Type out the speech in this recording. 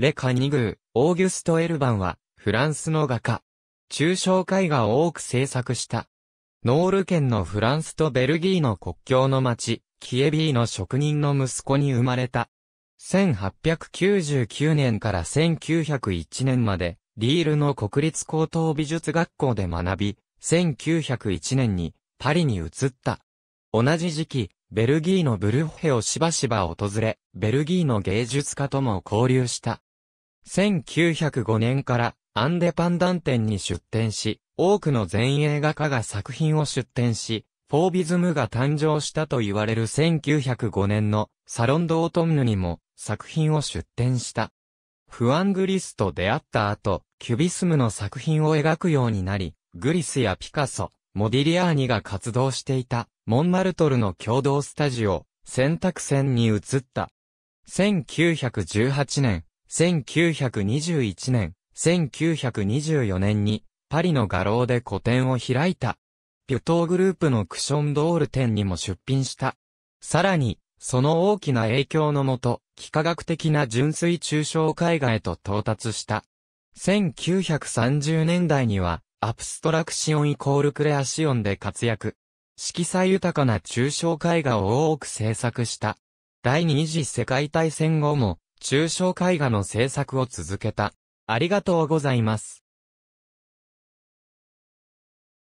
レ・カニグー、オーギュスト・エルバンは、フランスの画家。抽象絵画を多く制作した。ノール県のフランスとベルギーの国境の町、キエビーの職人の息子に生まれた。1899年から1901年まで、リールの国立高等美術学校で学び、1901年にパリに移った。同じ時期、ベルギーのブルッヘをしばしば訪れ、ベルギーの芸術家とも交流した。1905年からアンデパンダン店に出店し、多くの前衛画家が作品を出展し、フォービズムが誕生したと言われる1905年のサロンドオトンヌにも作品を出展した。フアングリスと出会った後、キュビスムの作品を描くようになり、グリスやピカソ、モディリアーニが活動していた、モンマルトルの共同スタジオ、選択船に移った。1918年、1921年、1924年に、パリの画廊で個展を開いた。ピュトーグループのクションドール展にも出品した。さらに、その大きな影響のもと、幾何学的な純粋抽象絵画へと到達した。1930年代には、アプストラクシオンイコールクレアシオンで活躍。色彩豊かな抽象絵画を多く制作した。第二次世界大戦後も、抽象絵画の制作を続けた。ありがとうございます。